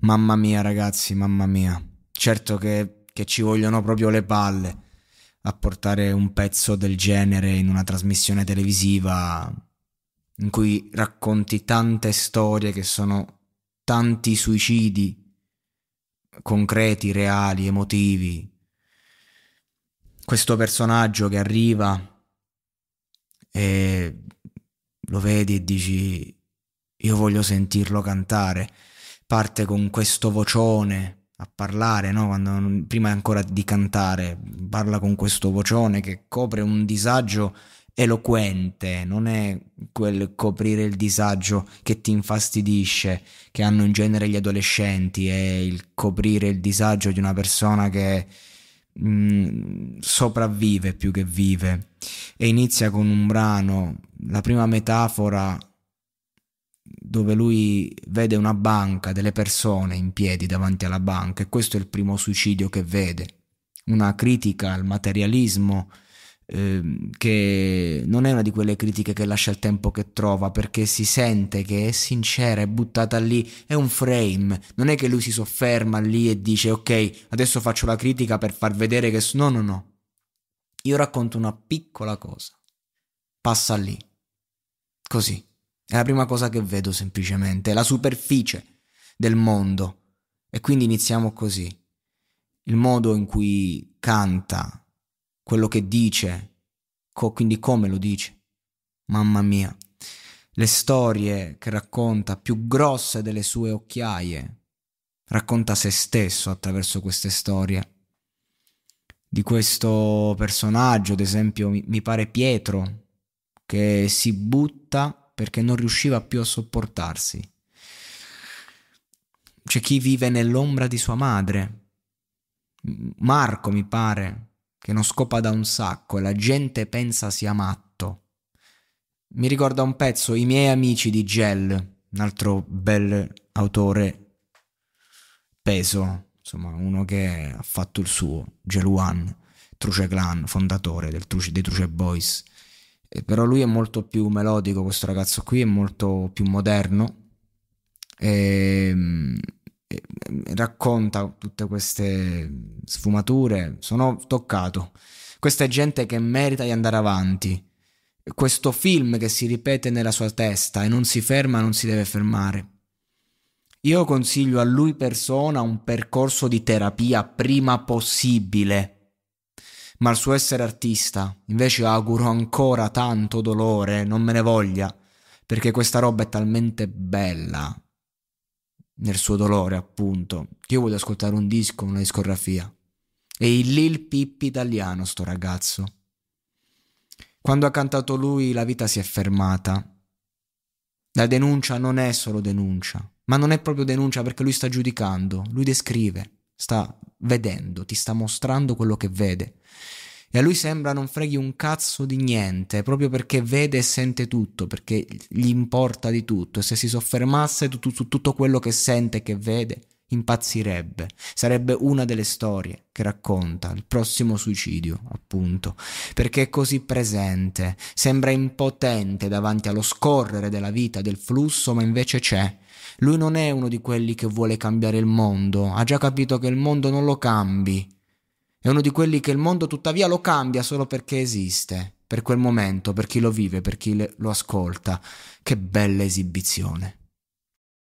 Mamma mia ragazzi, mamma mia. Certo che, che ci vogliono proprio le palle a portare un pezzo del genere in una trasmissione televisiva in cui racconti tante storie che sono tanti suicidi concreti, reali, emotivi. Questo personaggio che arriva e lo vedi e dici io voglio sentirlo cantare parte con questo vocione a parlare, no? Quando, prima ancora di cantare, parla con questo vocione che copre un disagio eloquente, non è quel coprire il disagio che ti infastidisce, che hanno in genere gli adolescenti, è il coprire il disagio di una persona che mh, mm, sopravvive più che vive e inizia con un brano, la prima metafora dove lui vede una banca, delle persone in piedi davanti alla banca e questo è il primo suicidio che vede, una critica al materialismo ehm, che non è una di quelle critiche che lascia il tempo che trova perché si sente che è sincera, è buttata lì, è un frame, non è che lui si sofferma lì e dice ok adesso faccio la critica per far vedere che... no, no, no, io racconto una piccola cosa, passa lì, così. È la prima cosa che vedo semplicemente, è la superficie del mondo. E quindi iniziamo così. Il modo in cui canta, quello che dice, co- quindi come lo dice. Mamma mia. Le storie che racconta, più grosse delle sue occhiaie, racconta se stesso attraverso queste storie. Di questo personaggio, ad esempio, mi pare Pietro, che si butta perché non riusciva più a sopportarsi. C'è chi vive nell'ombra di sua madre. Marco, mi pare, che non scopa da un sacco e la gente pensa sia matto. Mi ricorda un pezzo I miei amici di Gel, un altro bel autore peso, insomma, uno che ha fatto il suo, Geluan, Truce Clan, fondatore del Truce, dei Truce Boys però lui è molto più melodico, questo ragazzo qui è molto più moderno e, ehm, e, e racconta tutte queste sfumature, sono toccato. Questa è gente che merita di andare avanti. Questo film che si ripete nella sua testa e non si ferma, non si deve fermare. Io consiglio a lui persona un percorso di terapia prima possibile ma il suo essere artista. Invece auguro ancora tanto dolore, non me ne voglia, perché questa roba è talmente bella nel suo dolore, appunto, che io voglio ascoltare un disco, una discografia. È il Lil Pippi italiano, sto ragazzo. Quando ha cantato lui la vita si è fermata. La denuncia non è solo denuncia, ma non è proprio denuncia perché lui sta giudicando, lui descrive sta vedendo, ti sta mostrando quello che vede. E a lui sembra non freghi un cazzo di niente, proprio perché vede e sente tutto, perché gli importa di tutto. E se si soffermasse su tutto quello che sente e che vede, impazzirebbe. Sarebbe una delle storie che racconta il prossimo suicidio, appunto, perché è così presente, sembra impotente davanti allo scorrere della vita, del flusso, ma invece c'è. Lui non è uno di quelli che vuole cambiare il mondo, ha già capito che il mondo non lo cambi. È uno di quelli che il mondo tuttavia lo cambia solo perché esiste, per quel momento, per chi lo vive, per chi le- lo ascolta. Che bella esibizione.